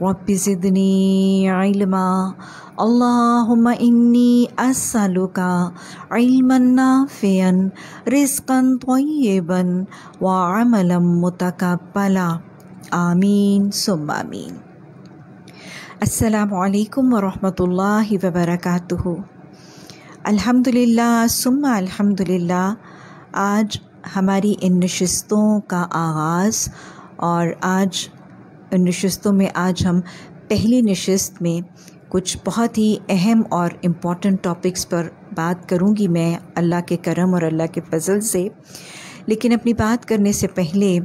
رب زدني علما اللهم إني أسألك علما نافعا رزقا طيبا وعملا متقبلا آمين ثم آمين السلام عليكم ورحمة الله وبركاته الحمد لله ثم الحمد لله آج ہماری ان نشستوں کا آغاز اور آج नशस्तों में आज हम पहली नशस्त में कुछ बहुत ही अहम और इम्पॉर्टेंट टॉपिक्स पर बात करूंगी मैं अल्लाह के करम और अल्लाह के फजल से लेकिन अपनी बात करने से पहले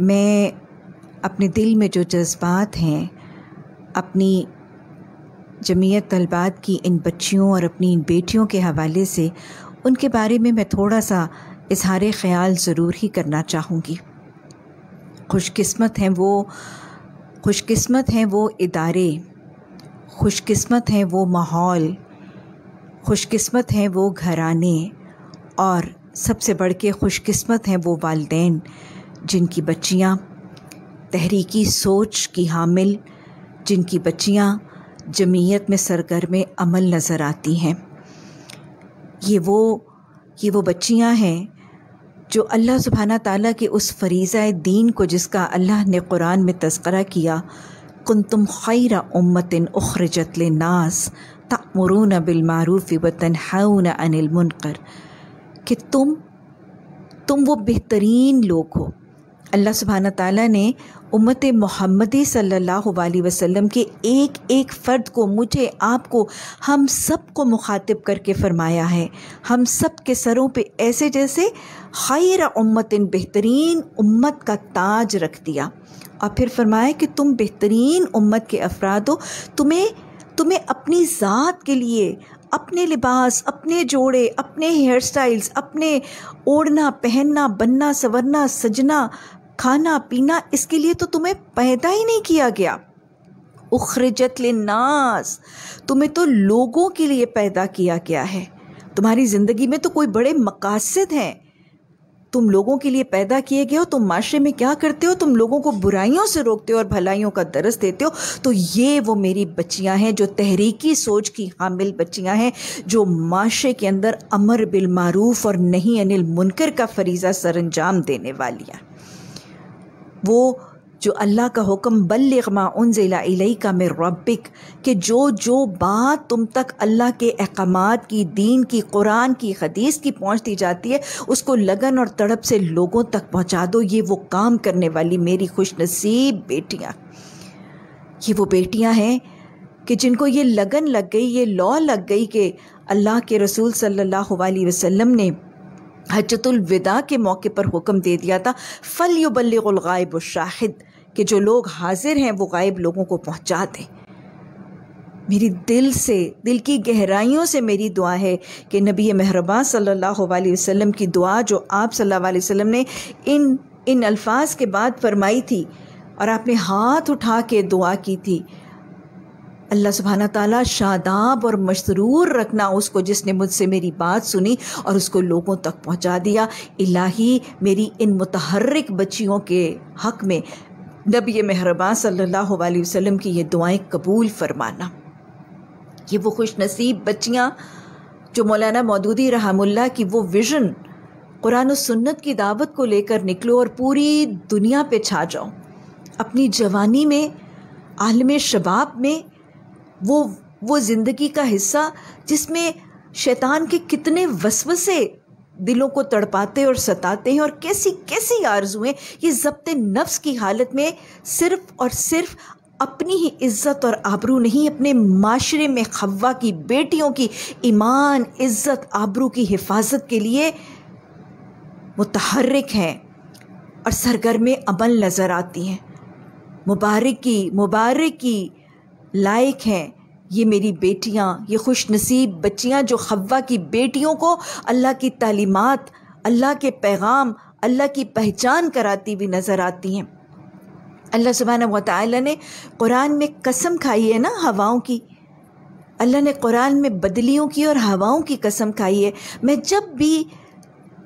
मैं अपने दिल में जो जज्बात हैं अपनी जमीयत तलबात की इन बच्चियों और अपनी इन बेटियों के हवाले से उनके बारे में मैं थोड़ा सा इजहार ख्याल ज़रूर ही करना चाहूँगी खुशकस्मत हैं वो खुशकिस्मत हैं वो इदारे खुशकिस्मत हैं वो माहौल खुशकिस्मत हैं वो घराने और सबसे बढ़ के खुशकिस्मत हैं वो वालदेन जिनकी बच्चियाँ तहरीकी सोच की हामिल जिनकी बच्चियाँ जमीयत में सरगर्म अमल नज़र आती हैं ये वो ये वो बच्चियाँ हैं जो अल्लाह सुबहाना ताला के उस फरीज़ा दीन को जिसका अल्लाह ने कुरान में तस्करा किया कुन तुम खैरा उम्मतिन उखरजतल नास तमरून बिलमारूफ वतन हाउन अनिल मुनकर कि तुम तुम वो बेहतरीन लोग हो अल्लाह सुबहाना ताली ने उम्मत मोहम्मदी सल्लल्लाहु अलैहि वसल्लम के एक एक फ़र्द को मुझे आपको हम सब को मुखातिब करके फ़रमाया है हम सब के सरों पे ऐसे जैसे खैर उम्मत बेहतरीन उम्मत का ताज रख दिया और फिर फरमाया कि तुम बेहतरीन उम्मत के अफराद हो तुम्हें तुम्हें अपनी ज़ात के लिए अपने लिबास अपने जोड़े अपने हेयर स्टाइल्स अपने ओढ़ना पहनना बनना संवरना सजना खाना पीना इसके लिए तो तुम्हें पैदा ही नहीं किया गया उखरजत नास तुम्हें तो लोगों के लिए पैदा किया गया है तुम्हारी ज़िंदगी में तो कोई बड़े मकासद हैं तुम लोगों के लिए पैदा किए गए हो तुम माशरे में क्या करते हो तुम लोगों को बुराइयों से रोकते हो और भलाइयों का दरस देते हो तो ये वो मेरी बच्चियां हैं जो तहरीकी सोच की हामिल बच्चियां हैं जो माशरे के अंदर अमर बिल मारूफ और नहीं अनिल मुनकर का फरीज़ा अंजाम देने वालियाँ वो जो अल्लाह का हुक्म बल्लमा उन ज़िलाई का मे रबिक कि जो जो बात तुम तक अल्लाह के अहकाम की दीन की कुरान की हदीस की पहुँच दी जाती है उसको लगन और तड़प से लोगों तक पहुँचा दो ये वो काम करने वाली मेरी खुश नसीब बेटियाँ ये वो बेटियाँ हैं कि जिनको ये लगन लग गई ये लॉ लग गई कि अल्लाह के रसूल सल्लल्लाहु अलैहि वसल्लम ने हजतुलविदा के मौके पर हुक्म दे दिया था फ़ल युबलगायब शाहिद कि जो लोग हाजिर हैं वो गायब लोगों को पहुंचा दें मेरी दिल से दिल की गहराइयों से मेरी दुआ है कि नबी महरबा सल्लल्लाहु अलैहि वसल्लम की दुआ जो आप सल्लल्लाहु अलैहि वसल्लम ने इन इन अल्फाज के बाद फरमाई थी और आपने हाथ उठा के दुआ की थी अल्लाह सुबहाना ताला शादाब और मशरूर रखना उसको जिसने मुझसे मेरी बात सुनी और उसको लोगों तक पहुंचा दिया इलाही मेरी इन मुतहरक बच्चियों के हक़ में नबी मेहरबान सल्लल्लाहु अलैहि वसल्लम की ये दुआएं कबूल फरमाना ये वो खुश नसीब बच्चियाँ जो मौलाना मौदूदी रहमुल्ला की वो विज़न कुरान सुन्नत की दावत को लेकर निकलो और पूरी दुनिया पे छा जाओ अपनी जवानी में आलम शबाब में वो वो ज़िंदगी का हिस्सा जिसमें शैतान के कितने वसवसे दिलों को तड़पाते और सताते हैं और कैसी कैसी आरजुएं ये जब्त नफ्स की हालत में सिर्फ और सिर्फ अपनी ही इज्जत और आबरू नहीं अपने माशरे में खवा की बेटियों की ईमान इज्जत आबरू की हिफाजत के लिए मुतहरक हैं और सरगर्म अमल नज़र आती हैं मुबारक की मुबारक की लायक हैं ये मेरी बेटियाँ ये खुश नसीब बच्चियाँ जो खवा की बेटियों को अल्लाह की तालीमत अल्लाह के पैगाम अल्लाह की पहचान कराती हुई नज़र आती हैं अल्लाह सुबहाना वाली ने कुरान में कसम खाई है ना हवाओं की अल्लाह ने कुरान में बदलियों की और हवाओं की कसम खाई है मैं जब भी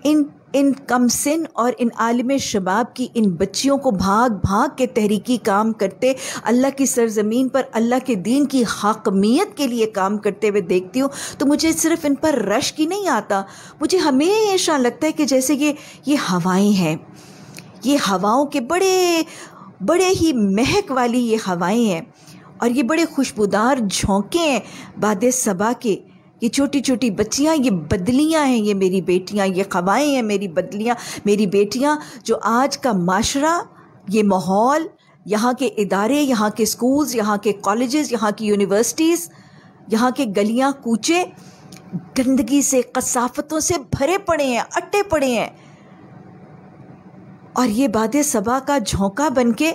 इन इन कम सिन और इन आलिम शबाब की इन बच्चियों को भाग भाग के तहरीकी काम करते अल्लाह की सरजमीन पर अल्लाह के दीन की हाकमियत के लिए काम करते हुए देखती हूँ तो मुझे सिर्फ इन पर रश ही नहीं आता मुझे हमेशा लगता है कि जैसे ये ये हवाएं हैं ये हवाओं के बड़े बड़े ही महक वाली ये हवाएं हैं और ये बड़े खुशबूदार झोंके हैं बाद सबा के ये छोटी छोटी बच्चियाँ ये बदलियाँ हैं ये मेरी बेटियाँ ये ख़बाएँ हैं मेरी बदलियाँ मेरी बेटियाँ जो आज का माशरा ये माहौल यहाँ के इदारे यहाँ के स्कूल्स यहाँ के कॉलेजेस यहाँ की यूनिवर्सिटीज़ यहाँ के गलियाँ कूचे गंदगी से कसाफतों से भरे पड़े हैं अट्टे पड़े हैं और ये बातें सभा का झोंका बन के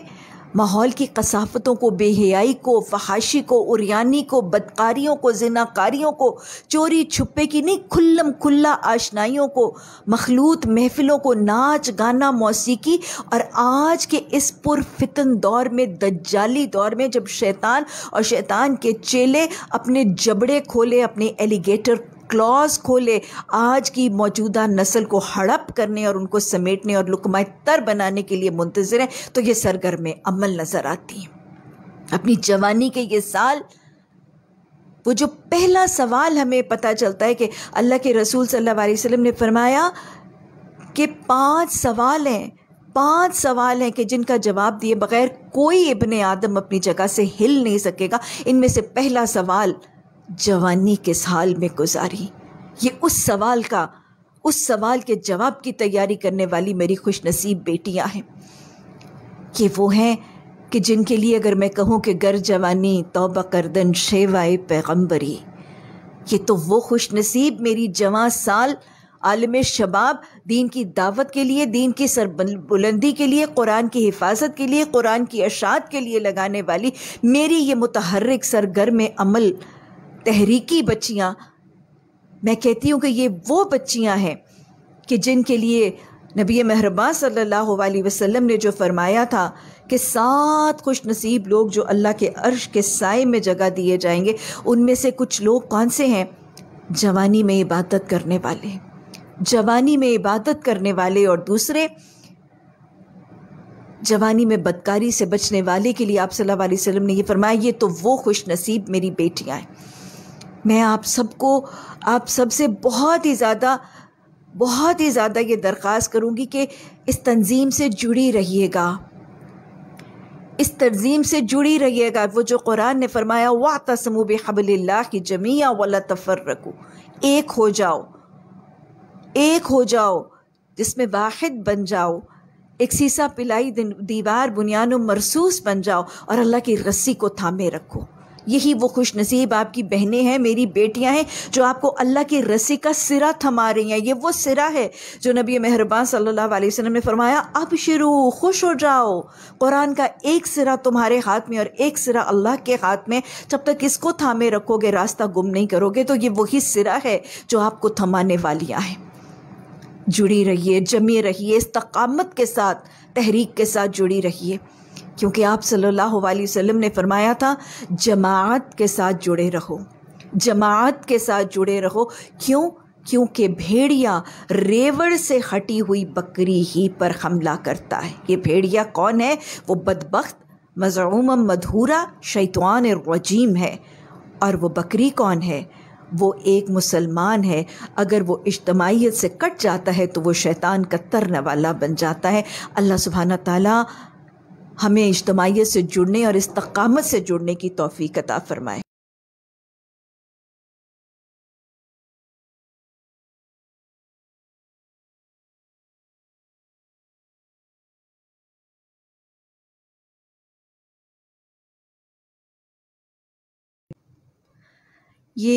माहौल की कसाफतों को बेहयाई को फहाशी को उरियानी को बदकारियों को जिनाकारियों को चोरी छुपे की नहीं खुल्लम खुल्ला आशनाइयों को मखलूत महफिलों को नाच गाना मौसीकी और आज के इस पुरफितन दौर में दज्जाली दौर में जब शैतान और शैतान के चेले अपने जबड़े खोले अपने एलिगेटर क्लॉज खोले आज की मौजूदा नस्ल को हड़प करने और उनको समेटने और लुकमा तर बनाने के लिए मुंतजर हैं तो ये सरगर्में अमल नज़र आती हैं अपनी जवानी के ये साल वो जो पहला सवाल हमें पता चलता है कि अल्लाह के रसूल सल्लल्लाहु अलैहि वसल्लम ने फरमाया कि पांच सवाल हैं पांच सवाल हैं कि जिनका जवाब दिए बगैर कोई इबन आदम अपनी जगह से हिल नहीं सकेगा इनमें से पहला सवाल जवानी किस हाल में गुजारी ये उस सवाल का उस सवाल के जवाब की तैयारी करने वाली मेरी खुश नसीब बेटियाँ हैं ये वो हैं कि जिनके लिए अगर मैं कहूँ कि गर जवानी तोबा करदन शेवाए पैगम्बरी ये तो वो खुशनसीब मेरी जवां साल आलम शबाब दीन की दावत के लिए दीन की सर बुलंदी के लिए कुरान की हिफाजत के लिए कुरान की अशात के लिए लगाने वाली मेरी ये मुतहरक सरगर्म अमल तहरीकी बच्चियाँ मैं कहती हूँ कि ये वो बच्चियाँ हैं कि जिनके लिए नबी महरबा सल्लल्लाहु अलैहि वसल्लम ने जो फरमाया था कि सात खुश नसीब लोग जो अल्लाह के अर्श के साय में जगह दिए जाएंगे उनमें से कुछ लोग कौन से हैं जवानी में इबादत करने वाले जवानी में इबादत करने वाले और दूसरे जवानी में बदकारी से बचने वाले के लिए आप सल्लल्लाहु अलैहि वसल्लम ने ये फरमाया ये तो वो खुश नसीब मेरी बेटियाँ हैं मैं आप सबको आप सबसे बहुत ही ज़्यादा बहुत ही ज़्यादा ये दरख्वास्त करूँगी कि इस तंजीम से जुड़ी रहिएगा इस तंजीम से जुड़ी रहिएगा वो जो कुरान ने फरमाया वाह तसमू बबल्ला की जमिया वाला तफर रखो एक हो जाओ एक हो जाओ जिसमें वाहिद बन जाओ एक सीसा पिलाई दीवार बुनियान मरसूस बन जाओ और अल्लाह की रस्सी को थामे रखो यही वो खुश नसीब आपकी बहनें हैं मेरी बेटियां हैं जो आपको अल्लाह की रस्सी का सिरा थमा रही हैं ये वो सिरा है जो नबी मेहरबान सल्लल्लाहु अलैहि वसल्लम ने फरमाया अब शुरू खुश हो जाओ कुरान का एक सिरा तुम्हारे हाथ में और एक सिरा अल्लाह के हाथ में जब तक इसको थामे रखोगे रास्ता गुम नहीं करोगे तो ये वही सिरा है जो आपको थमाने वालियाँ हैं जुड़ी रहिए जमी रहिए इस तकामत के साथ तहरीक के साथ जुड़ी रहिए क्योंकि आप सल्लल्लाहु अलैहि वसल्लम ने फरमाया था जमात के साथ जुड़े रहो जमात के साथ जुड़े रहो क्यों क्योंकि भेड़िया रेवड़ से हटी हुई बकरी ही पर हमला करता है ये भेड़िया कौन है वो बदबخت मजूम मधूरा शैतवान रजीम है और वो बकरी कौन है वो एक मुसलमान है अगर वो इज्तमाहीत से कट जाता है तो वो शैतान का तरन वाला बन जाता है अल्लाह सुबहाना ताली हमें इज्तमाहीत से जुड़ने और इस्तकामत से जुड़ने की तोफ़ी कता फरमाए ये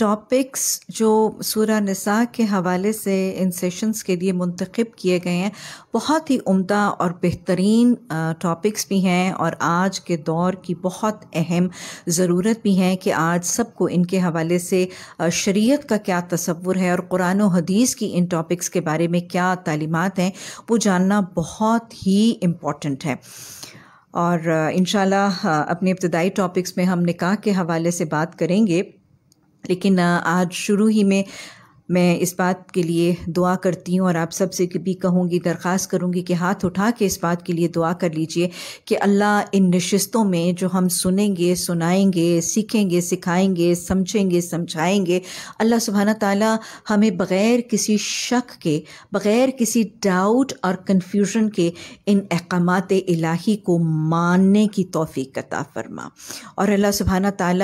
टॉपिक्स जो सूरा नसा के हवाले से इन सेशंस के लिए मुंतखब किए गए हैं बहुत ही उम्दा और बेहतरीन टॉपिक्स भी हैं और आज के दौर की बहुत अहम ज़रूरत भी है कि आज सबको इनके हवाले से शरीयत का क्या तस्वुर है और कुरान हदीस की इन टॉपिक्स के बारे में क्या तालीमत हैं वो जानना बहुत ही इम्पॉर्टेंट है और इन अपने इब्तदाई टॉपिक्स में हम निकाह के हवाले से बात करेंगे लेकिन आज शुरू ही में मैं इस बात के लिए दुआ करती हूँ और आप सबसे भी कहूँगी दरख्वास्त करूँगी कि हाथ उठा के इस बात के लिए दुआ कर लीजिए कि अल्लाह इन नशस्तों में जो हम सुनेंगे सुनाएंगे सीखेंगे सिखाएंगे समझेंगे समझाएंगे अल्लाह सुबहाना ताला हमें बग़ैर किसी शक के बग़ैर किसी डाउट और कन्फ्यूजन के इन अहकाम इलाही को मानने की तोफ़ी कता फरमा और अल्लाह सुबहाना ताली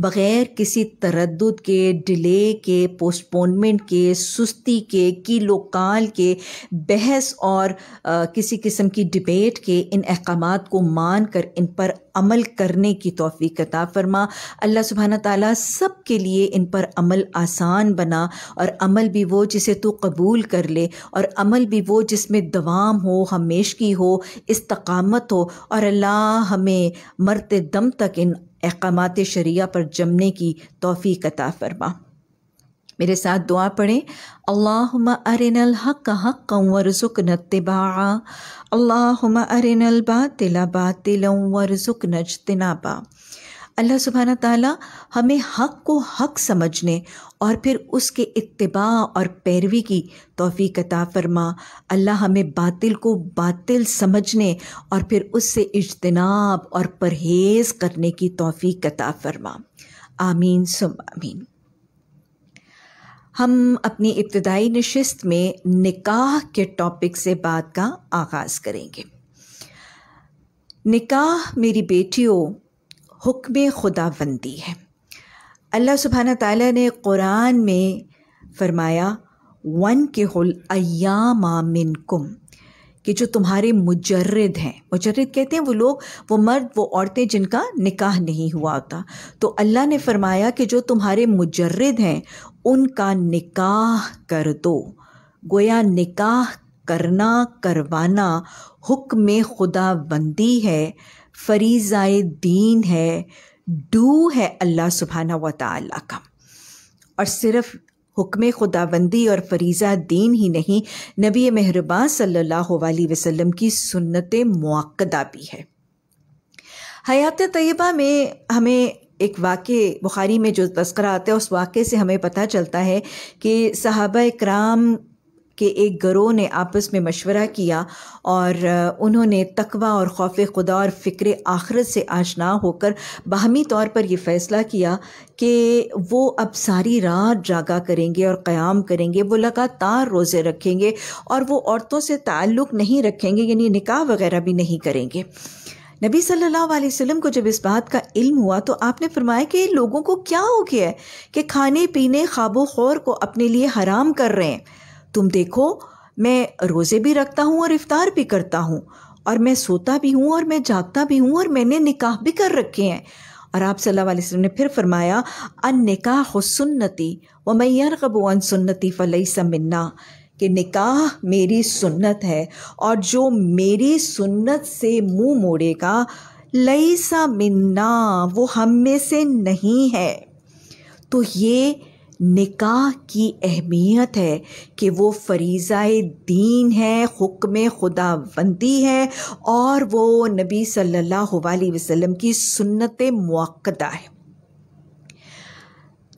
बग़ैर किसी तरद के डिले के पोस्टपोनमेंट माइंड के सुस्ती के लोकाल के बहस और आ, किसी किस्म की डिबेट के इन अहकाम को मान कर इन पर अमल करने की तोफ़ी कता फरमा अल्लाह सुबहाना ताली सब के लिए इन पर अमल आसान बना और अमल भी वो जिसे तो कबूल कर ले और अमल भी वो जिसमें दवाम हो हमेश की हो तकामत हो और अल्लाह हमें मरते दम तक इन अहकाम शरिया पर जमने की तोफ़ी कता फरमा मेरे साथ दुआ पढ़ें अल्लाम अरिनल हक हक वरजुक नतबा अल्लाम अरिनल बातिला बातिल वरजुक नजतनाबा अल्लाह सुबहाना ताला हमें हक को हक समझने और फिर उसके इतबा और पैरवी की तोफ़ी कता फरमा अल्लाह हमें बातिल को बातिल समझने और फिर उससे इजतनाब और परहेज़ करने की तोफ़ी कता फरमा आमीन सुम आमीन हम अपनी इब्तदाई नशस्त में निकाह के टॉपिक से बात का आगाज़ करेंगे निकाह मेरी बेटियों हुक्म खुदाबंदी है अल्लाह सुबहाना ताला ने कुरान में फरमाया वन के हुल अयामा मिनकुम कि जो तुम्हारे मुजर्रद हैं मुजर्रद कहते हैं वो लोग वो मर्द वो औरतें जिनका निकाह नहीं हुआ होता तो अल्लाह ने फरमाया कि जो तुम्हारे मुजर्रद हैं उनका निकाह कर दो गोया निकाह करना करवाना हुक्म खुदा बंदी है फरीज़ाए दीन है डू है अल्लाह सुबहाना व का और सिर्फ हुक्म खुदाबंदी और फरीज़ा दीन ही नहीं नबी मेहरबान सल्ला वसलम की सुन्नत मौक़दा भी है हयात तयबा में हमें एक वाक़ बुखारी में जो तस्करा आता है उस वाक़े से हमें पता चलता है कि सहाबा कराम के एक गरोह ने आपस में मशवरा किया और उन्होंने तकवा और खौफ खुदा और फ़िक्र आखरत से आशना होकर बाहमी तौर पर यह फ़ैसला किया कि वो अब सारी रात जागा करेंगे और क़याम करेंगे वो लगातार रोज़े रखेंगे और वो औरतों से ताल्लुक़ नहीं रखेंगे यानी निकाह वगैरह भी नहीं करेंगे नबी सल्लल्लाहु अलैहि वसल्लम को जब इस बात का इल्म हुआ तो आपने फरमाया कि लोगों को क्या हो गया है कि खाने पीने खाबो खौर को अपने लिए हराम कर रहे हैं तुम देखो मैं रोज़े भी रखता हूँ और इफ़ार भी करता हूँ और मैं सोता भी हूँ और मैं जागता भी हूँ और मैंने निकाह भी कर रखे हैं और आप सल्लल्लाहु अलैहि वसल्लम ने फिर फरमाया अन निकाह सुन्नति व मैर अन सुन्नति फ़लई समन्ना कि निकाह मेरी सुन्नत है और जो मेरी सुन्नत से मुंह मोड़ेगा लई सा मिन्ना वो हम में से नहीं है तो ये निकाह की अहमियत है कि वो फरीज़ा दीन है हुक्म खुदाबंदी है और वो नबी सल्लल्लाहु अलैहि वसल्लम की सुन्नत मौक़दा है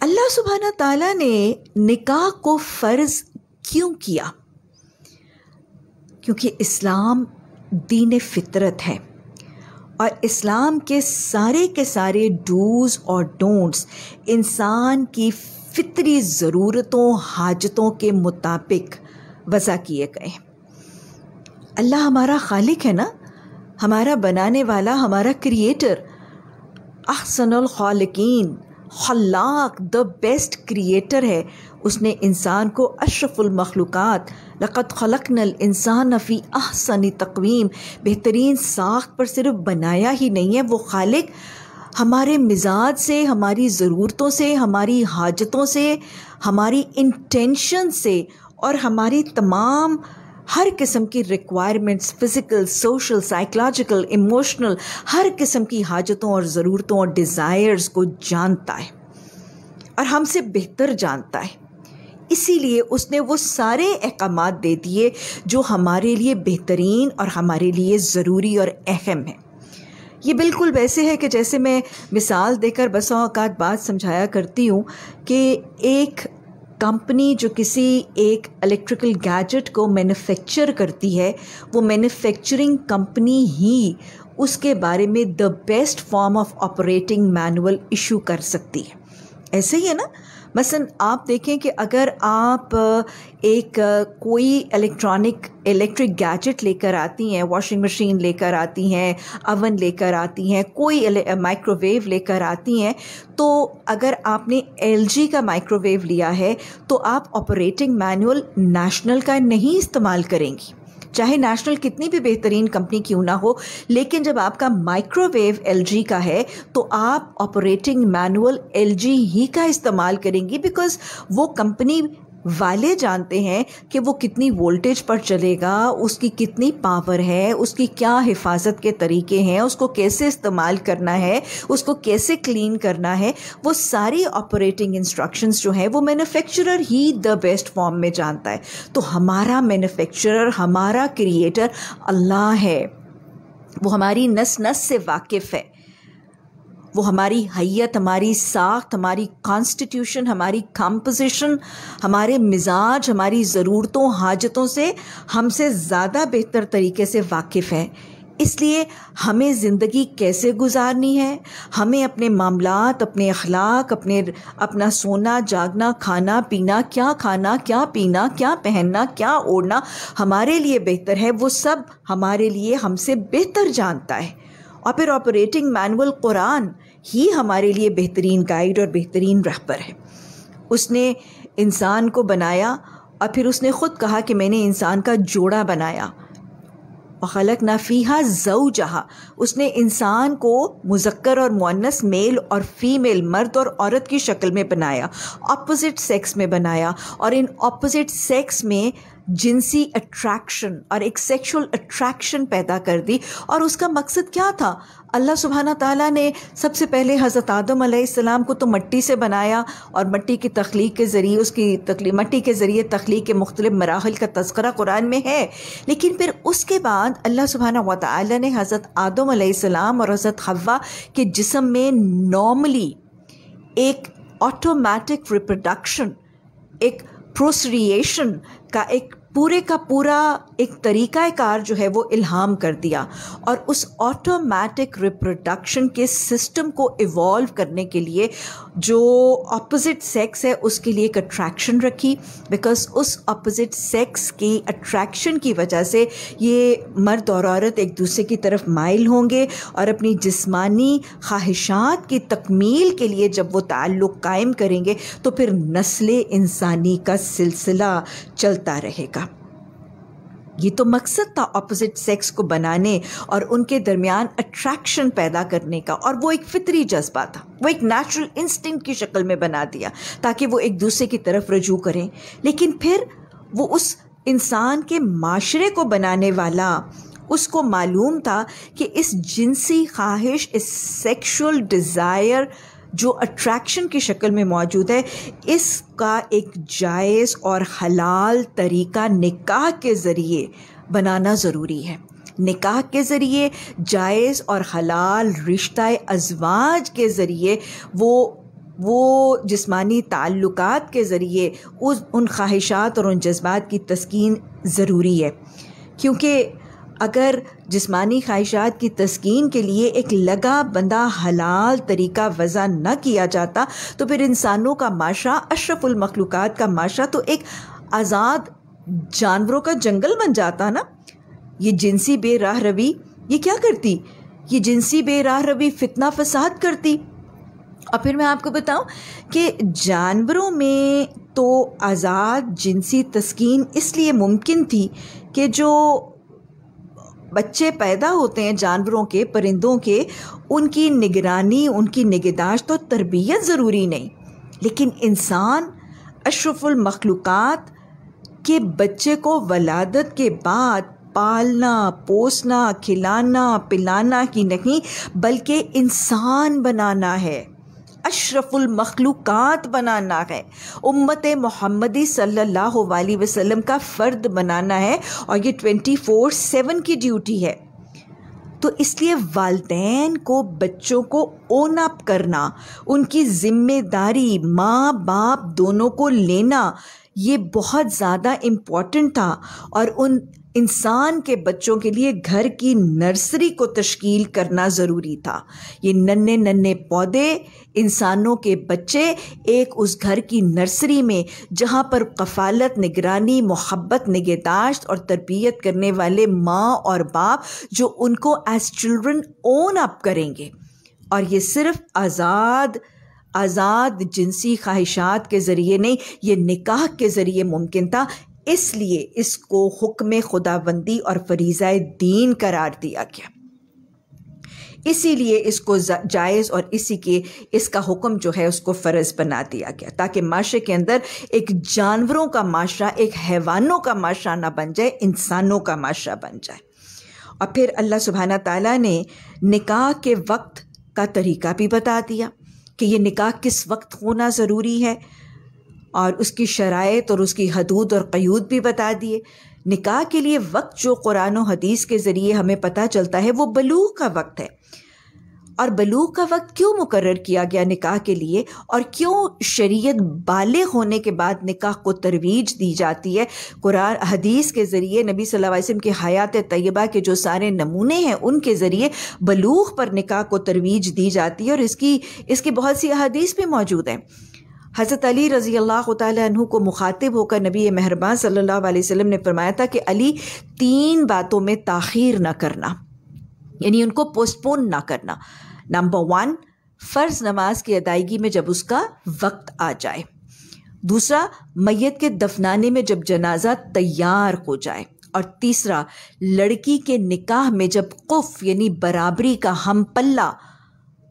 अल्लाह सुबहाना ताला ने निकाह को फ़र्ज़ क्यों किया क्योंकि इस्लाम दीन फितरत है और इस्लाम के सारे के सारे डूज़ और डोंट्स इंसान की फ़ितरी ज़रूरतों हाजतों के मुताबिक वज़ा किए गए अल्लाह हमारा खालिक है ना हमारा बनाने वाला हमारा क्रिएटर अहसनल खालकिन द बेस्ट क्रिएटर है उसने इंसान को अशरफुल मखलूक़ात लक़त खलकनल इंसान नफ़ी अहसन तकवीम बेहतरीन साख पर सिर्फ बनाया ही नहीं है वो खालिक हमारे मिजाज से हमारी ज़रूरतों से हमारी हाजतों से हमारी इंटेंशन से और हमारी तमाम हर किस्म की requirements physical social psychological emotional हर किस्म की हाजतों और ज़रूरतों और डिज़ायर्स को जानता है और हमसे बेहतर जानता है इसीलिए उसने वो सारे अहकाम दे दिए जो हमारे लिए बेहतरीन और हमारे लिए ज़रूरी और अहम हैं ये बिल्कुल वैसे है कि जैसे मैं मिसाल देकर बसा औकात बात समझाया करती हूँ कि एक कंपनी जो किसी एक इलेक्ट्रिकल गैजेट को मैन्युफैक्चर करती है वो मैन्युफैक्चरिंग कंपनी ही उसके बारे में the best form of operating manual issue कर सकती है ऐसे ही है ना मसलन आप देखें कि अगर आप एक कोई इलेक्ट्रॉनिक इलेक्ट्रिक गैजेट लेकर आती हैं वॉशिंग मशीन लेकर आती हैं अवन लेकर आती हैं कोई माइक्रोवेव लेकर आती हैं तो अगर आपने एल का माइक्रोवेव लिया है तो आप ऑपरेटिंग मैनुअल नेशनल का नहीं इस्तेमाल करेंगी चाहे नेशनल कितनी भी बेहतरीन कंपनी क्यों ना हो लेकिन जब आपका माइक्रोवेव एल का है तो आप ऑपरेटिंग मैनुअल एल ही का इस्तेमाल करेंगी बिकॉज वो कंपनी वाले जानते हैं कि वो कितनी वोल्टेज पर चलेगा उसकी कितनी पावर है उसकी क्या हिफाजत के तरीके हैं उसको कैसे इस्तेमाल करना है उसको कैसे क्लीन करना है वो सारी ऑपरेटिंग इंस्ट्रक्शंस जो हैं वो मैन्युफैक्चरर ही द बेस्ट फॉर्म में जानता है तो हमारा मैन्युफैक्चरर हमारा क्रिएटर अल्लाह है वो हमारी नस नस से वाकिफ़ है वो हमारी हैत हमारी साख्त हमारी कॉन्स्टिट्यूशन हमारी कंपोजिशन हमारे मिजाज हमारी ज़रूरतों हाजतों से हमसे ज़्यादा बेहतर तरीके से वाकिफ़ है इसलिए हमें ज़िंदगी कैसे गुजारनी है हमें अपने मामलात अपने अखलाक अपने अपना सोना जागना खाना पीना क्या खाना क्या पीना क्या पहनना क्या ओढ़ना हमारे लिए बेहतर है वो सब हमारे लिए हमसे बेहतर जानता है और फिर ऑपरेटिंग मैनुअल कुरान ही हमारे लिए बेहतरीन गाइड और बेहतरीन रहबर है उसने इंसान को बनाया और फिर उसने ख़ुद कहा कि मैंने इंसान का जोड़ा बनाया खलक नफ़ीहा जऊ जहा उसने इंसान को मुजक्कर और मुनस मेल और फीमेल मर्द और औरत की शक्ल में बनाया अपोज़िट सेक्स में बनाया और इन अपोज़िट सेक्स में जिनसी अट्रैक्शन और एक सेक्सुअल अट्रैक्शन पैदा कर दी और उसका मकसद क्या था अल्लाह सुबहाना ताला ने सबसे पहले हज़रत आदम आसमाम को तो मट्टी से बनाया और मट्टी की तख्लीक के ज़रिए उसकी तकली मट्टी के ज़रिए तख्लीक के मुख्तलिफ मराहल का तस्करा कुरान में है लेकिन फिर उसके बाद अल्लाह सुबहाना वाली ने हज़रत आदम आसमाम और हज़रत हवा के जिसम में नॉर्मली एक ऑटोमेटिक रिप्रोडक्शन एक प्रोसरिएशन época, eh, पूरे का पूरा एक तरीक़ाकार जो है वो इल्हाम कर दिया और उस ऑटोमेटिक रिप्रोडक्शन के सिस्टम को इवॉल्व करने के लिए जो अपोज़िट सेक्स है उसके लिए एक अट्रैक्शन रखी बिकॉज उस अपोज़िट सेक्स की अट्रैक्शन की वजह से ये मर्द और औरत एक दूसरे की तरफ माइल होंगे और अपनी जिस्मानी ख्वाहिशात की तकमील के लिए जब वो ताल्लुक़ कायम करेंगे तो फिर नस्ल इंसानी का सिलसिला चलता रहेगा ये तो मकसद था ऑपोजिट सेक्स को बनाने और उनके दरमियान अट्रैक्शन पैदा करने का और वो एक फितरी जज्बा था वो एक नेचुरल इंस्टिंग की शक्ल में बना दिया ताकि वो एक दूसरे की तरफ रजू करें लेकिन फिर वो उस इंसान के माशरे को बनाने वाला उसको मालूम था कि इस जिनसी ख्वाहिश इस सेक्सुअल डिज़ायर जो अट्रैक्शन की शक्ल में मौजूद है इसका एक जायज़ और हलाल तरीका निकाह के ज़रिए बनाना ज़रूरी है निकाह के ज़रिए जायज़ और हलाल रिश्ता अजवाज के ज़रिए वो वो जिस्मानी ताल्लुक़ के ज़रिए उस उन ख्वाहिशात और उन जज्बात की तस्कीन ज़रूरी है क्योंकि अगर जिस्मानी ख्वाहिशात की तस्कीन के लिए एक लगा बंदा हलाल तरीका वज़ा न किया जाता तो फिर इंसानों का माशा अशरफुलमखलूक़ का माशा तो एक आज़ाद जानवरों का जंगल बन जाता ना ये जिनसी बेराह रवि ये क्या करती ये जिनसी बेराह रवि फितना फसाद करती और फिर मैं आपको बताऊं कि जानवरों में तो आज़ाद जिनसी तस्कीन इसलिए मुमकिन थी कि जो बच्चे पैदा होते हैं जानवरों के परिंदों के उनकी निगरानी उनकी निगहदाश्त तो तरबियत ज़रूरी नहीं लेकिन इंसान अशरफुल मखलूक़ात के बच्चे को वलादत के बाद पालना पोसना खिलाना पिलाना ही नहीं बल्कि इंसान बनाना है अशरफुल मखलूक़ात बनाना है उम्मत मोहम्मदी सल्लल्लाहु अलैहि वसल्लम का फ़र्द बनाना है और ये ट्वेंटी फ़ोर सेवन की ड्यूटी है तो इसलिए वालदेन को बच्चों को ओन अप करना उनकी ज़िम्मेदारी माँ बाप दोनों को लेना ये बहुत ज़्यादा इम्पॉर्टेंट था और उन इंसान के बच्चों के लिए घर की नर्सरी को तश्कील करना ज़रूरी था ये नन्हे नन्हे पौधे इंसानों के बच्चे एक उस घर की नर्सरी में जहाँ पर कफालत निगरानी मोहब्बत निगहदाश्त और तरबियत करने वाले माँ और बाप जो उनको एज चिल्ड्रन ओन अप करेंगे और ये सिर्फ आज़ाद आज़ाद जिनसी ख्वाहिशात के ज़रिए नहीं ये निकाह के ज़रिए मुमकिन था इसलिए इसको हुक्म खुदाबंदी और फरीज़ा दीन करार दिया गया इसीलिए इसको जायज़ और इसी के इसका हुक्म जो है उसको फ़र्ज़ बना दिया गया ताकि माशरे के अंदर एक जानवरों का माशरा एक हैवानों का माशरा ना बन जाए इंसानों का माशरा बन जाए और फिर अल्लाह सुबहाना ताला ने निकाह के वक्त का तरीका भी बता दिया कि ये निकाह किस वक्त होना ज़रूरी है और उसकी शरात और उसकी हदूद और क्यूद भी बता दिए निकाह के लिए वक्त जो कुरान हदीस के ज़रिए हमें पता चलता है वो बलूक का वक्त है और बलूक का वक्त क्यों मुकर किया गया निकाह के लिए और क्यों शरीयत बाल होने के बाद निकाह को तरवीज दी जाती है कुरान हदीस के ज़रिए नबी सल्लल्लाहु अलैहि वसल्लम हयात तय्यबा के जो सारे नमूने हैं उनके ज़रिए बलूक पर निकाह को तरवीज दी जाती है और इसकी इसकी बहुत सी अदीस भी मौजूद हैं हज़रत अली रज़ी अल्लाह तु को मुखातिब होकर नबी मेहरबान सल्ला वसम ने फरमाया था कि अली तीन बातों में तखिर ना करना यानी उनको पोस्टपोन ना करना नंबर वन फ़र्ज़ नमाज की अदायगी में जब उसका वक्त आ जाए दूसरा मैत के दफनाने में जब जनाजा तैयार हो जाए और तीसरा लड़की के निकाह में जब कुफ़ यानी बराबरी का हम पल्ला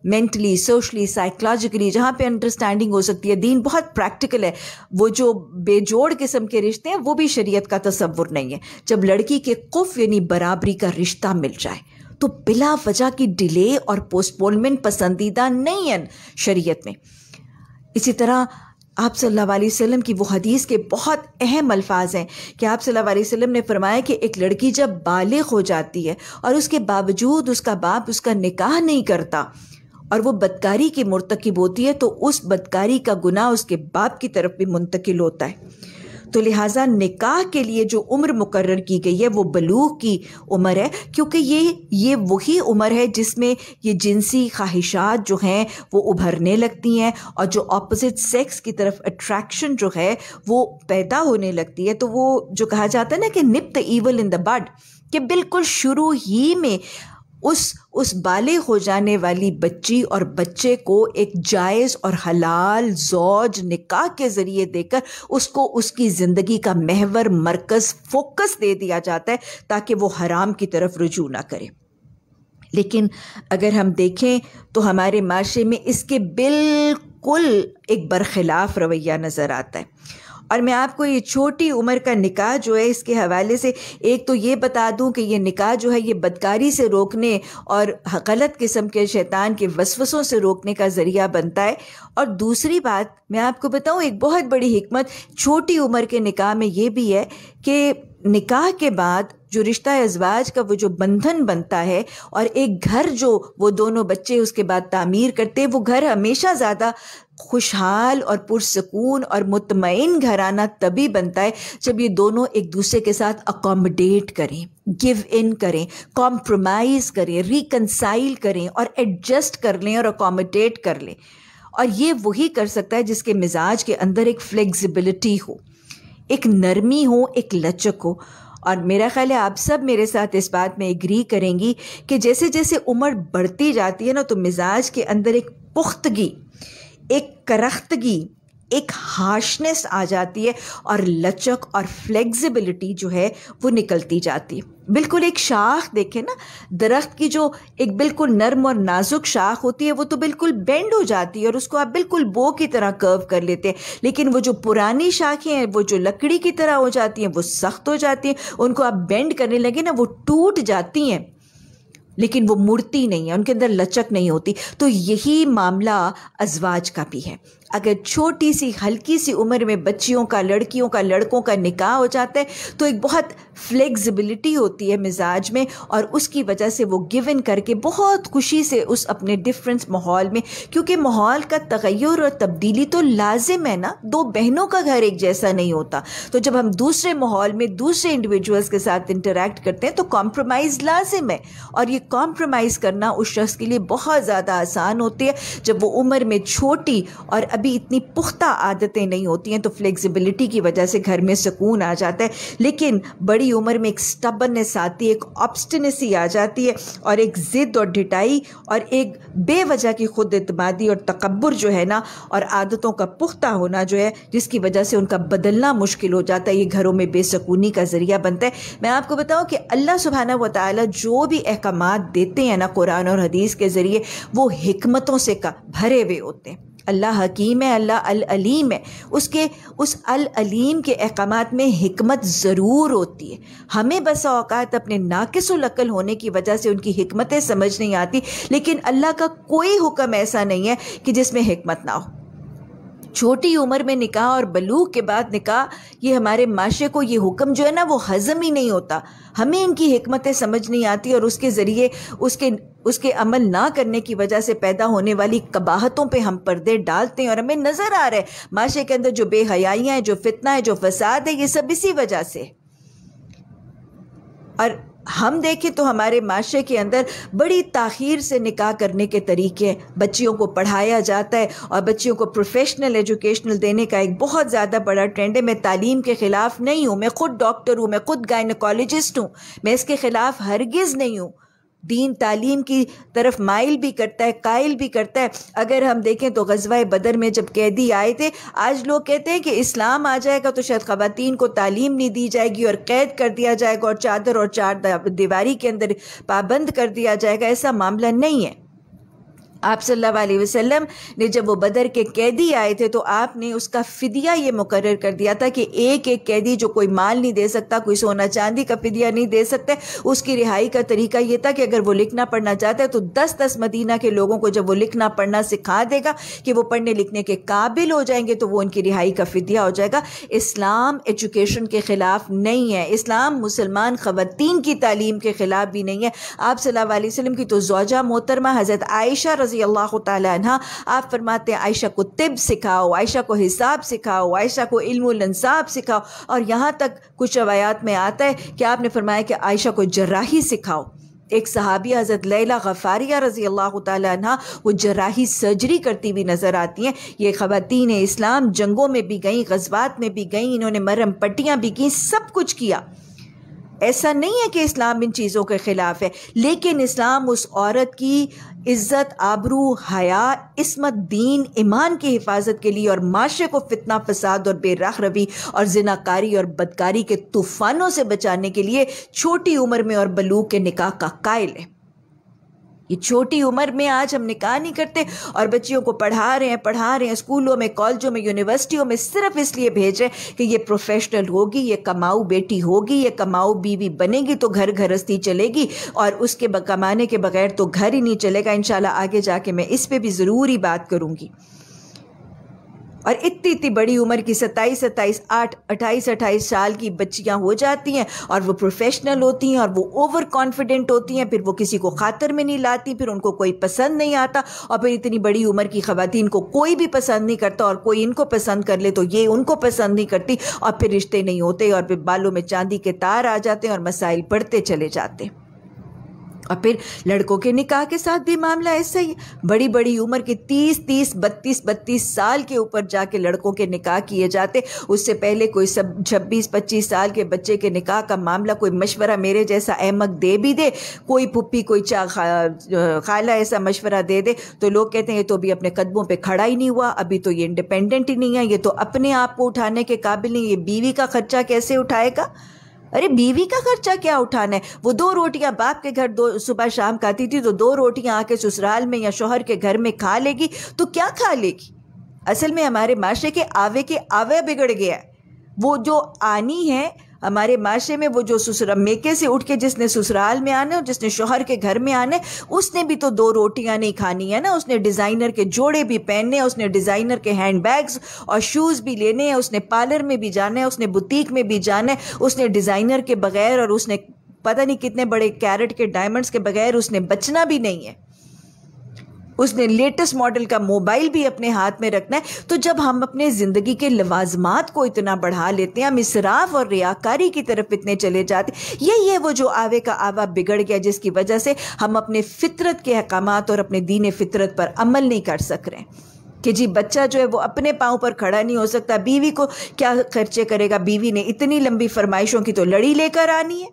मेंटली सोशली साइकोलॉजिकली जहाँ पे अंडरस्टैंडिंग हो सकती है दीन बहुत प्रैक्टिकल है वो जो बेजोड़ किस्म के रिश्ते हैं वो भी शरीयत का तस्वुर नहीं है जब लड़की के कुफ यानी बराबरी का रिश्ता मिल जाए तो बिला वजह की डिले और पोस्टपोनमेंट पसंदीदा नहीं है शरीयत में इसी तरह आप सल्लल्लाहु अलैहि वसल्लम की वो हदीस के बहुत अहम अल्फाज हैं कि आप सल्लल्लाहु अलैहि वसल्लम ने फरमाया कि एक लड़की जब बालिग हो जाती है और उसके बावजूद उसका बाप उसका निकाह नहीं करता और वो बदकारी की मुर्तकब होती है तो उस बदकारी का गुना उसके बाप की तरफ भी मुंतकिल होता है तो लिहाजा निकाह के लिए जो उम्र मुकर की गई है वो बलूक की उम्र है क्योंकि ये ये वही उम्र है जिसमें ये जिनसी ख्वाहिशात जो हैं वो उभरने लगती हैं और जो अपोजिट सेक्स की तरफ अट्रैक्शन जो है वो पैदा होने लगती है तो वो जो कहा जाता है ना कि nip the evil in the bud कि बिल्कुल शुरू ही में उस उस बाले हो जाने वाली बच्ची और बच्चे को एक जायज़ और हलाल जौज निकाह के ज़रिए देकर उसको उसकी ज़िंदगी का महवर मरकज़ फोकस दे दिया जाता है ताकि वो हराम की तरफ रुजू ना करे लेकिन अगर हम देखें तो हमारे माशरे में इसके बिल्कुल एक बरखिलाफ़ रवैया नज़र आता है और मैं आपको ये छोटी उम्र का निकाह जो है इसके हवाले से एक तो ये बता दूं कि ये निकाह जो है ये बदकारी से रोकने और गलत किस्म के शैतान के वसवसों से रोकने का ज़रिया बनता है और दूसरी बात मैं आपको बताऊं एक बहुत बड़ी हमत छोटी उम्र के निकाह में ये भी है कि निकाह के बाद जो रिश्ता अजवाज का वो जो बंधन बनता है और एक घर जो वो दोनों बच्चे उसके बाद तामीर करते हैं वो घर हमेशा ज़्यादा खुशहाल और पुरसकून और मुतमिन घराना तभी बनता है जब ये दोनों एक दूसरे के साथ अकोमोडेट करें गिव इन करें कॉम्प्रोमाइज़ करें रिकनसाइल करें और एडजस्ट कर लें और अकोमोडेट कर लें और ये वही कर सकता है जिसके मिजाज के अंदर एक फ्लेक्सिबिलिटी हो एक नरमी हो एक लचक हो और मेरा ख्याल है आप सब मेरे साथ इस बात में एग्री करेंगी कि जैसे जैसे उम्र बढ़ती जाती है ना तो मिजाज के अंदर एक पुख्तगी एक करख्तगी एक हार्शनेस आ जाती है और लचक और फ्लेक्सिबिलिटी जो है वो निकलती जाती है बिल्कुल एक शाख देखे ना दरख्त की जो एक बिल्कुल नर्म और नाजुक शाख होती है वो तो बिल्कुल बेंड हो जाती है और उसको आप बिल्कुल बो की तरह कर्व कर लेते हैं लेकिन वो जो पुरानी शाखें हैं वो जो लकड़ी की तरह हो जाती हैं वो सख्त हो जाती हैं उनको आप बेंड करने लगे ना वो टूट जाती हैं लेकिन वो मूर्ति नहीं है उनके अंदर लचक नहीं होती तो यही मामला अजवाज का भी है अगर छोटी सी हल्की सी उम्र में बच्चियों का लड़कियों का लड़कों का निकाह हो जाता है तो एक बहुत फ्लेक्सिबिलिटी होती है मिजाज में और उसकी वजह से वो गिवन करके बहुत खुशी से उस अपने डिफरेंस माहौल में क्योंकि माहौल का तगैर और तब्दीली तो लाजिम है ना दो बहनों का घर एक जैसा नहीं होता तो जब हम दूसरे माहौल में दूसरे इंडिविजुअल्स के साथ इंटरेक्ट करते हैं तो कॉम्प्रोमाइज़ लाजिम है और ये कॉम्प्रोमाइज़ करना उस शख्स के लिए बहुत ज़्यादा आसान होती है जब वो उम्र में छोटी और अभी इतनी पुख्ता आदतें नहीं होती हैं तो फ्लेक्सिबिलिटी की वजह से घर में सुकून आ जाता है लेकिन बड़ी उम्र में एक स्टबननेस आती है एक ऑब्स्टिनेसी आ जाती है और एक ज़िद और ढिटाई और एक बेवजह की खुद अतमादी और तकबर जो है ना और आदतों का पुख्ता होना जो है जिसकी वजह से उनका बदलना मुश्किल हो जाता है ये घरों में बेसकूनी का ज़रिया बनता है मैं आपको बताऊँ कि अल्लाह सुबहाना व ताली जो भी अहकाम देते हैं ना कुरान और हदीस के ज़रिए वो हमतों से का भरे हुए होते हैं अल्लाह हकीम है अल्लाह अल अलीम है उसके उस अल अलीम के अहकाम में हमत ज़रूर होती है हमें बस अवकात अपने नाकसलकल होने की वजह से उनकी हमतें समझ नहीं आती लेकिन अल्लाह का कोई हुक्म ऐसा नहीं है कि जिसमें हमत ना हो छोटी उम्र में निकाह और बलूक के बाद निकाह ये हमारे माशे को ये हुक्म जो है ना वो हज़म ही नहीं होता हमें इनकी हमतें समझ नहीं आती और उसके ज़रिए उसके उसके अमल ना करने की वजह से पैदा होने वाली कबाहतों पे हम पर्दे डालते हैं और हमें नज़र आ रहा है माशे के अंदर जो बेहयाइयाँ हैं जो फितना है जो फसाद है ये सब इसी वजह से और हम देखें तो हमारे माशरे के अंदर बड़ी ताखीर से निकाह करने के तरीके बच्चियों को पढ़ाया जाता है और बच्चियों को प्रोफेशनल एजुकेशनल देने का एक बहुत ज़्यादा बड़ा ट्रेंड है मैं तालीम के ख़िलाफ़ नहीं हूँ मैं ख़ुद डॉक्टर हूँ मैं ख़ुद गायनकोलॉजिस्ट हूँ मैं इसके ख़िलाफ़ हरगिज़ नहीं हूँ दीन तालीम की तरफ माइल भी करता है कायल भी करता है अगर हम देखें तो गजवा बदर में जब कैदी आए थे आज लोग कहते हैं कि इस्लाम आ जाएगा तो शायद ख़वान को तालीम नहीं दी जाएगी और कैद कर दिया जाएगा और चादर और चार दीवारी के अंदर पाबंद कर दिया जाएगा ऐसा मामला नहीं है आप सल्लल्लाहु अलैहि वसल्लम ने जब वो बदर के कैदी आए थे तो आपने उसका फ़िदिया ये मुकर कर दिया था कि एक एक कैदी जो कोई माल नहीं दे सकता कोई सोना चांदी का फ़िदिया नहीं दे सकते उसकी रिहाई का तरीका ये था कि अगर वो लिखना पढ़ना चाहता है तो दस दस मदीना के लोगों को जब वो लिखना पढ़ना सिखा देगा कि वो पढ़ने लिखने के काबिल हो जाएंगे तो वो उनकी रिहाई का फ़िदिया हो जाएगा इस्लाम एजुकेशन के ख़िलाफ़ नहीं है इस्लाम मुसलमान ख़वान की तालीम के ख़िलाफ़ भी नहीं है आप सल्ला वसलम की तो जोजा मोहतरमा हज़रत आयशा रजी रज़ी अल्लाह तह आप फरमाते हैं आयशा को तिब सिखाओ आयशा को हिसाब सिखाओ आयशा को इल्मसाब सिखाओ और यहाँ तक कुछ रवायात में आता है कि आपने फरमाया कि आयशा को जर्राही सिखाओ एक सहाबी हज़रत लैला गफ़ारिया रज़ी अल्लाह तह वो जराही सर्जरी करती हुई नज़र आती हैं ये ख़वातीन इस्लाम जंगों में भी गईं गजबात में भी गईं इन्होंने मरम पट्टियाँ भी कहीं सब कुछ किया ऐसा नहीं है कि इस्लाम इन चीज़ों के ख़िलाफ़ है लेकिन इस्लाम उस औरत की इज़्ज़त आबरू हया इसमत दीन ईमान की हिफाजत के लिए और माशरे को फितना फसाद और बेराख रवी और जिनाकारी और बदकारी के तूफ़ानों से बचाने के लिए छोटी उम्र में और बलूक के निकाह का कायल है ये छोटी उम्र में आज हम निकाह नहीं करते और बच्चियों को पढ़ा रहे हैं पढ़ा रहे हैं स्कूलों में कॉलेजों में यूनिवर्सिटियों में सिर्फ इसलिए भेज रहे हैं कि ये प्रोफेशनल होगी ये कमाऊ बेटी होगी ये कमाऊ बीवी बनेगी तो घर घरस्थी चलेगी और उसके कमाने के बगैर तो घर ही नहीं चलेगा इन आगे जाके मैं इस पर भी जरूरी बात करूँगी और इतनी इतनी बड़ी उम्र की सत्ताईस सत्ताईस आठ अट्ठाईस अट्ठाईस साल की बच्चियाँ हो जाती हैं और वो प्रोफेशनल होती हैं और वो ओवर कॉन्फिडेंट होती हैं फिर वो किसी को खातर में नहीं लाती फिर उनको कोई पसंद नहीं आता और फिर इतनी बड़ी उम्र की खातन को कोई भी पसंद नहीं करता और कोई इनको पसंद कर ले तो ये उनको पसंद नहीं करती और फिर रिश्ते नहीं होते और फिर बालों में चांदी के तार आ जाते हैं और मसाइल बढ़ते चले जाते हैं और फिर लड़कों के निकाह के साथ भी मामला ऐसा ही बड़ी बड़ी उम्र के तीस तीस बत्तीस बत्तीस साल के ऊपर जाके लड़कों के निकाह किए जाते उससे पहले कोई सब छब्बीस पच्चीस साल के बच्चे के निकाह का मामला कोई मशवरा मेरे जैसा अहमक दे भी दे कोई पुप्पी कोई चा खा, खाला ऐसा मशवरा दे दे तो लोग कहते हैं ये तो अभी अपने कदमों पर खड़ा ही नहीं हुआ अभी तो ये इंडिपेंडेंट ही नहीं है ये तो अपने आप को उठाने के काबिल नहीं ये बीवी का खर्चा कैसे उठाएगा अरे बीवी का खर्चा क्या उठाना है वो दो रोटियां बाप के घर दो सुबह शाम खाती थी तो दो रोटियां आके ससुराल में या शोहर के घर में खा लेगी तो क्या खा लेगी असल में हमारे माशरे के आवे के आवे बिगड़ गया वो जो आनी है हमारे माशरे में वो जो ससुर मेके से उठ के जिसने ससुराल में आने और जिसने शोहर के घर में आने उसने भी तो दो रोटियां नहीं खानी है ना उसने डिज़ाइनर के जोड़े भी पहनने हैं उसने डिज़ाइनर के हैंड बैग्स और शूज़ भी लेने हैं उसने पार्लर में भी जाना है उसने बुटीक में भी जाना है उसने डिज़ाइनर के बगैर और उसने पता नहीं कितने बड़े कैरेट के डायमंड्स के बगैर उसने बचना भी नहीं है उसने लेटेस्ट मॉडल का मोबाइल भी अपने हाथ में रखना है तो जब हम अपने ज़िंदगी के लवाजमात को इतना बढ़ा लेते हैं हम इसराफ और रियाकारी की तरफ इतने चले जाते यही है वो जो आवे का आवा बिगड़ गया जिसकी वजह से हम अपने फितरत के अहकाम और अपने दीन फितरत पर अमल नहीं कर सक रहे कि जी बच्चा जो है वो अपने पाँव पर खड़ा नहीं हो सकता बीवी को क्या खर्चे करेगा बीवी ने इतनी लंबी फरमाइशों की तो लड़ी लेकर आनी है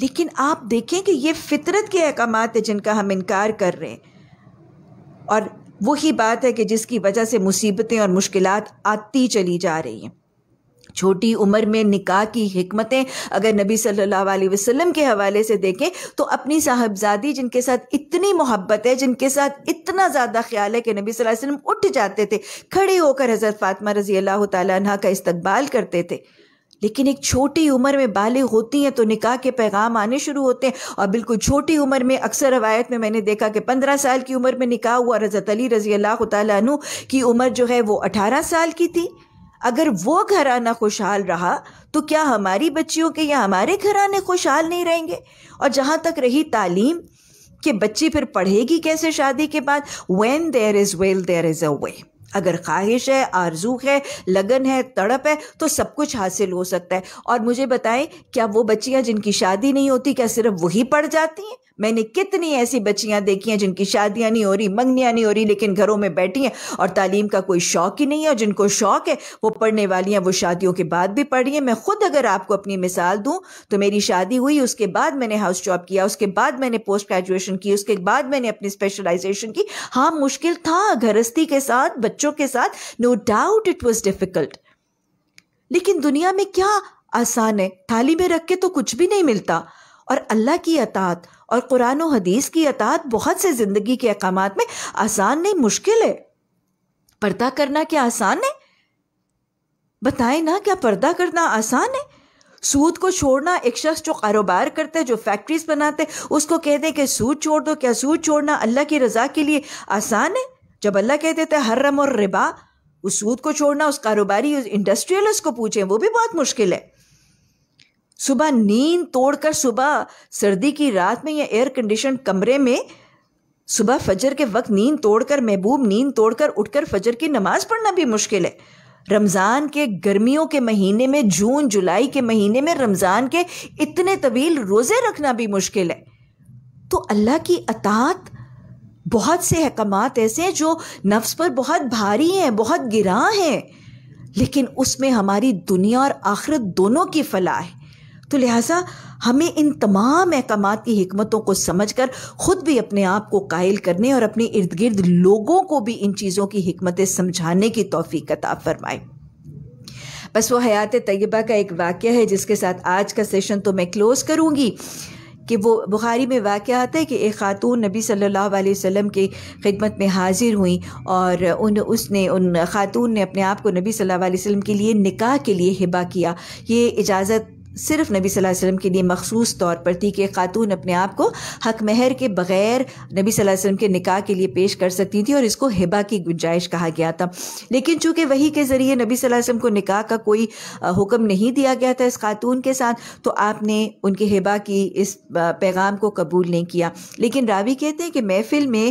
लेकिन आप देखें कि ये फितरत के अहकाम है जिनका हम इनकार कर रहे हैं और वही बात है कि जिसकी वजह से मुसीबतें और मुश्किल आती चली जा रही हैं छोटी उम्र में निकाह की हमतें अगर नबी सल्लल्लाहु अलैहि वसल्लम के हवाले से देखें तो अपनी साहबजादी जिनके साथ इतनी मोहब्बत है जिनके साथ इतना ज़्यादा ख्याल है कि नबी सल्लल्लाहु अलैहि वसल्लम उठ जाते थे खड़े होकर हज़रत फातमा रज़ी अल्लाह तह का इस्तबाल करते थे लेकिन एक छोटी उम्र में बालें होती हैं तो निकाह के पैगाम आने शुरू होते हैं और बिल्कुल छोटी उम्र में अक्सर रवायत में मैंने देखा कि पंद्रह साल की उम्र में निकाह हुआ रजत अली रजी अल्लाह तु की उम्र जो है वो अठारह साल की थी अगर वो घराना खुशहाल रहा तो क्या हमारी बच्चियों के या हमारे घराने खुशहाल नहीं रहेंगे और जहाँ तक रही तालीम कि बच्ची फिर पढ़ेगी कैसे शादी के बाद when there is will there is a way अगर ख्वाहिश है आरजू है लगन है तड़प है तो सब कुछ हासिल हो सकता है और मुझे बताएं क्या वो बच्चियां जिनकी शादी नहीं होती क्या सिर्फ वही पढ़ जाती हैं मैंने कितनी ऐसी बच्चियां देखी हैं जिनकी शादियां नहीं हो रही मंगनियां नहीं हो रही लेकिन घरों में बैठी हैं और तालीम का कोई शौक ही नहीं है और जिनको शौक है वो पढ़ने वाली हैं वो शादियों के बाद भी पढ़ी हैं मैं खुद अगर आपको अपनी मिसाल दूँ तो मेरी शादी हुई उसके बाद मैंने हाउस जॉब किया उसके बाद मैंने पोस्ट ग्रेजुएशन की उसके बाद मैंने अपनी स्पेशलाइजेशन की हाँ मुश्किल था घरस्थी के साथ बच्चों के साथ no doubt it was difficult लेकिन दुनिया में क्या आसान है थाली में रख के तो कुछ भी नहीं मिलता और अल्लाह की अतात और कुरान हदीस की अतात बहुत से ज़िंदगी के अहकाम में आसान नहीं मुश्किल है पर्दा करना क्या आसान है बताएं ना क्या पर्दा करना आसान है सूद को छोड़ना एक शख्स जो कारोबार करते हैं जो फैक्ट्रीज बनाते हैं उसको कह दें कि सूद छोड़ दो क्या सूद छोड़ना अल्लाह की रजा के लिए आसान है जब अल्लाह कह देते हर हर्रम और रिबा उस सूद को छोड़ना उस कारोबारी उस इंडस्ट्रियलिस्ट को पूछें वो भी बहुत मुश्किल है सुबह नींद तोड़कर सुबह सर्दी की रात में या एयर कंडीशन कमरे में सुबह फजर के वक्त नींद तोड़कर महबूब नींद तोड़कर उठकर फजर की नमाज पढ़ना भी मुश्किल है रमज़ान के गर्मियों के महीने में जून जुलाई के महीने में रमज़ान के इतने तवील रोज़े रखना भी मुश्किल है तो अल्लाह की अतात बहुत से अहकाम ऐसे हैं जो नफ्स पर बहुत भारी हैं बहुत गिरा हैं लेकिन उसमें हमारी दुनिया और आखिरत दोनों की फलाह है तो लिहाजा हमें इन तमाम अहकाम की हमतों को समझ कर ख़ुद भी अपने आप को कायल करने और अपने इर्द गिर्द लोगों को भी इन चीज़ों की हमतें समझाने की तोफ़ी कता फरमाएँ बस वो हयात तय्यबा का एक वाक़ है जिसके साथ आज का सेशन तो मैं क्लोज़ करूँगी कि वो बुखारी में वाक़ आता है कि एक ख़ातून नबी सल्लल्लाहु अलैहि वसल्लम की खिदमत में हाज़िर हुई और उन उसने उन ख़ातून ने अपने आप को नबी सल्लल्लाहु अलैहि वसल्लम के लिए निकाह के लिए हिबा किया ये इजाज़त सिर्फ नबी वसल्लम के लिए मखसूस तौर पर थी कि खातून अपने आप को हक महर के बग़ैर नबी वसल्लम के निकाह के लिए पेश कर सकती थी और इसको हिबा की गुंजाइश कहा गया था लेकिन चूँकि वही के ज़रिए नबी वसल्लम को निकाह का कोई हुक्म नहीं दिया गया था इस खातून के साथ तो आपने उनके हिबा की इस पैगाम को कबूल नहीं किया लेकिन रावी कहते हैं कि महफिल में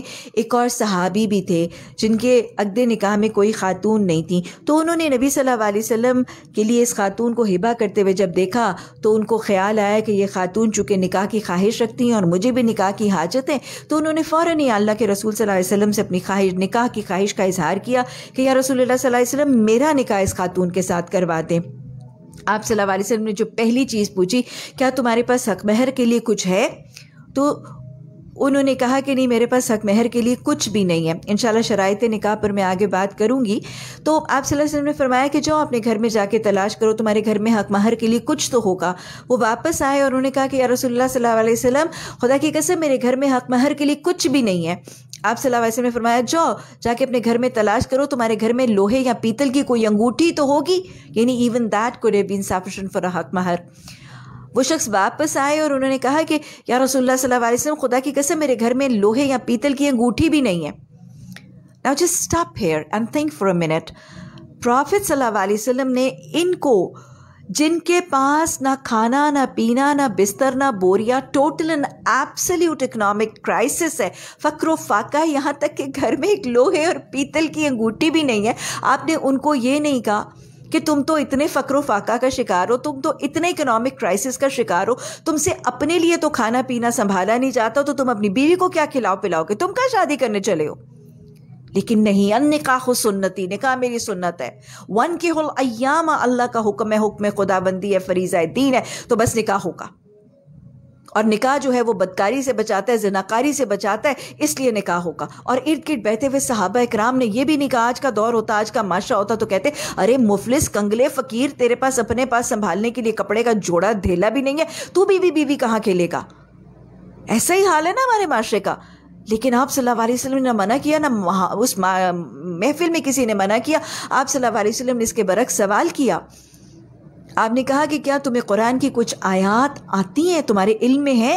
एक और सहाबी भी थे जिनके अगदे निकाह में कोई खातून नहीं थी तो उन्होंने नबी सल्लल्लाहु अलैहि वसल्लम के लिए इस खातून को हिबा करते हुए जब देखा तो उनको ख्याल आया कि ये खातून चूँकि निकाह की ख्वाहिश रखती हैं और मुझे भी निकाह की हाजत है तो उन्होंने फ़ौर ही अल्लाह के रसूल सल्लल्लाहु से अपनी ख्वाहिश निकाह की ख्वाहिश का इजहार किया कि या रसूल वसम मेरा निकाह इस खातून के साथ करवा दें आप सल्लल्लाहु अलैहि वसल्लम ने जो पहली चीज़ पूछी क्या तुम्हारे पास हकमहर के लिए कुछ है तो उन्होंने कहा कि नहीं मेरे पास हक महर के लिए कुछ भी नहीं है इन शरात निकाह पर मैं आगे बात करूंगी तो आप अलैहि ने फरमाया कि जाओ अपने घर में जाके तलाश करो तुम्हारे घर में हक महर के लिए कुछ तो होगा वो वापस आए और उन्होंने कहा कि या रसोल्ला सल्लाम खुदा की कसम मेरे घर में हक महर के लिए कुछ भी नहीं है आप सल्लल्लाहु अलैहि वसल्लम ने फरमाया जाओ जाके अपने घर में तलाश करो तुम्हारे घर में लोहे या पीतल की कोई अंगूठी तो होगी यानी even that could have been sufficient for a हक महर वो शख्स वापस आए और उन्होंने कहा कि या रसोल्ला सल्ला वसम खुदा की कसम मेरे घर में लोहे या पीतल की अंगूठी भी नहीं है now just stop here and think for a minute prophet सल्लाम वसलम ने इनको जिनके पास ना खाना ना पीना ना बिस्तर ना बोरिया total and absolute economic crisis है फ़क्र फाका यहाँ तक कि घर में एक लोहे और पीतल की अंगूठी भी नहीं है आपने उनको ये नहीं कहा कि तुम तो इतने फकरो फाका का शिकार हो तुम तो इतने इकोनॉमिक क्राइसिस का शिकार हो तुमसे अपने लिए तो खाना पीना संभाला नहीं जाता तो तुम अपनी बीवी को क्या खिलाओ पिलाओगे तुम क्या शादी करने चले हो लेकिन नहीं अन हो सुन्नति निकाह मेरी सुन्नत है वन के होल अयाम अल्लाह का हुक्म है हुक्म खुदाबंदी है फरीज़ा दीन है तो बस निकाह होगा और निकाह जो है वो बदकारी से बचाता है जनाकारी से बचाता है इसलिए निकाह होगा और इर्द गिर्द बहते हुए साहब इक्राम ने यह भी निकाह आज का दौर होता आज का माशा होता तो कहते अरे मुफलिस कंगले फकीर तेरे पास अपने पास संभालने के लिए कपड़े का जोड़ा ढेला भी नहीं है तू बीवी बीवी कहाँ खेलेगा ऐसा ही हाल है ना हमारे माशरे का लेकिन आप सल्लल्लाहु अलैहि वसल्लम ने मना किया ना उस महफिल में किसी ने मना किया आप सल्लल्लाहु अलैहि वसल्लम ने इसके बरक सवाल किया आपने कहा कि क्या तुम्हें कुरान की कुछ आयात आती हैं तुम्हारे इल्म में हैं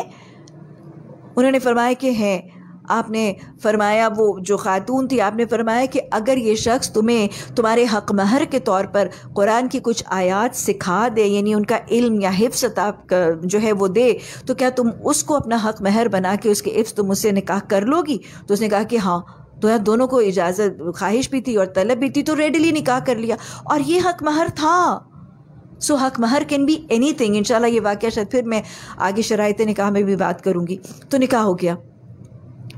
उन्होंने फरमाया कि हैं आपने फरमाया वो जो खातून थी आपने फरमाया कि अगर ये शख्स तुम्हें तुम्हारे हक महर के तौर पर कुरान की कुछ आयात सिखा दे यानी उनका इल्म या हिफ्स जो है वो दे तो क्या तुम उसको अपना हक महर बना के उसके हिफ्स तुम उससे निकाह कर लोगी तो उसने कहा कि हाँ तो यार दोनों को इजाज़त ख्वाहिश भी थी और तलब भी थी तो रेडली निकाह कर लिया और ये हक महर था सो हक महर कैन बी एनी थिंग इनशाला ये वाक़ शायद फिर मैं आगे शरायत निकाह में भी बात करूँगी तो निकाह हो गया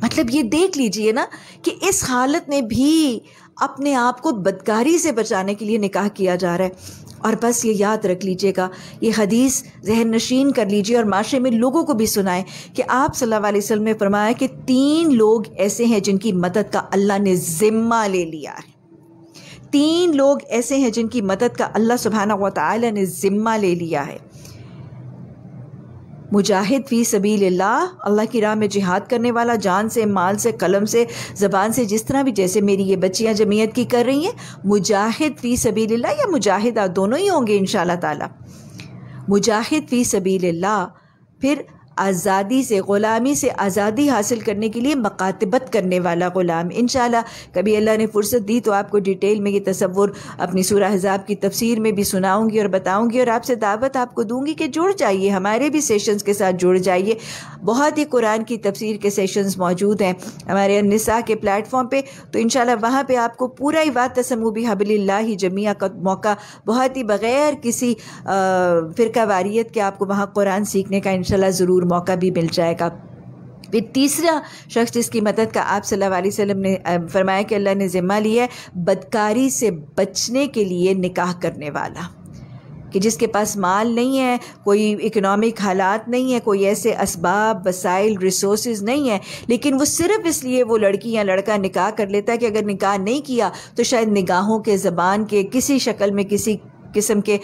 मतलब ये देख लीजिए ना कि इस हालत में भी अपने आप को बदकारी से बचाने के लिए निकाह किया जा रहा है और बस ये याद रख लीजिएगा ये हदीस जहन नशीन कर लीजिए और माशरे में लोगों को भी सुनाएं कि आप सल्लल्लाहु अलैहि वसल्लम ने फरमाया कि तीन लोग ऐसे हैं जिनकी मदद का अल्लाह ने ज़िम्मा ले लिया है तीन लोग ऐसे हैं जिनकी मदद का अल्लाह सुबहाना व ताली ने ज़िम्मा ले लिया है मुजाहिद फ़ी सबील अल्लाह की राह में जिहाद करने वाला जान से माल से कलम से ज़बान से जिस तरह भी जैसे मेरी ये बच्चियाँ जमीयत की कर रही हैं मुजाहिद फ़ी सबील या मुजाहिदा दोनों ही होंगे इन ताला मुजाहिद फ़ी सबील फिर आज़ादी से ग़ुलामी से आज़ादी हासिल करने के लिए मकातबत करने वाला ग़ुलाम इन कभी अल्लाह ने फ़ुर्सत दी तो आपको डिटेल में ये तस्वुर अपनी सूर हज़ाब की तफसीर में भी सुनाऊँगी और बताऊँगी और आपसे दावत आपको दूँगी कि जुड़ जाइए हमारे भी सेशंस के साथ जुड़ जाइए बहुत ही कुरान की तफसीर के सेशंस मौजूद हैं हमारे निसा के प्लेटफॉर्म पर तो इन वहाँ पर आपको पूरा ही इवाद तसमूबी हबल्ला जमिया का मौका बहुत ही बग़ैर किसी फ़िरका वारियत के आपको वहाँ कुरान सीखने का इन ज़रूर भरपूर मौका भी मिल जाएगा फिर तीसरा शख्स जिसकी मदद का आप सल्लल्लाहु अलैहि वसल्लम ने फरमाया कि अल्लाह ने ज़िम्मा लिया है बदकारी से बचने के लिए निकाह करने वाला कि जिसके पास माल नहीं है कोई इकनॉमिक हालात नहीं है कोई ऐसे इसबाब वसाइल रिसोर्स नहीं है लेकिन वो सिर्फ इसलिए वो लड़की या लड़का निकाह कर लेता है कि अगर निकाह नहीं किया तो शायद निगाहों के ज़बान के किसी शक्ल में किसी किस्म के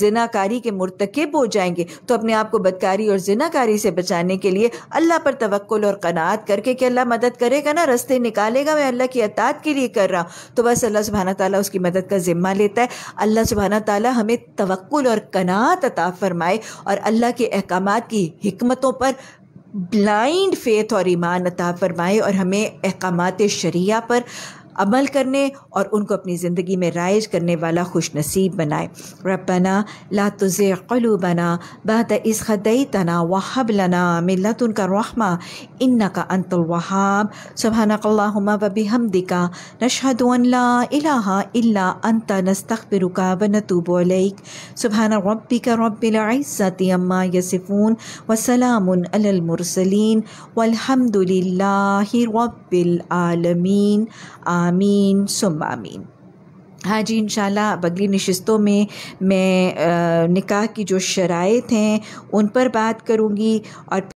जिनाकारी के मरतकब हो जाएंगे तो अपने आप को बदकारी और जिनाकारी से बचाने के लिए अल्लाह पर तवक्ल और कनात करके कि अल्लाह मदद करेगा ना रस्ते निकालेगा मैं अल्लाह की अतात के लिए कर रहा हूँ तो बस अल्लाह सुबहाना ताली उसकी मदद का ज़िम्मा लेता है अल्लाह सुबहाना ताली हमें तवक्ल और कनात अता फरमाए और अल्लाह के अहकाम की हमतों पर ब्लाइंड फेथ और ईमान अता फरमाए और हमें अहकाम शरिया पर अमल करने और उनको अपनी ज़िंदगी में राइज करने वाला खुश नसीब बनाए रबना ला तुज़े बना बहत इस खदई तना वहब लना मिलत उनका रहमा इन्ना का अंतलवाहाब सुबहना वबी हमदिका नशहदुल्ला इला अंत नस्तबिरुका व नतूबोलैक सुबहान रबी का रबाज़ती अम्मा यसफ़ून वसलामसलिन वलहमदिल्ला रबालमीन आमीन सुम आमीन हाँ जी इंशाल्लाह अब अगली नशस्तों में मैं निकाह की जो शराइ हैं उन पर बात करूँगी और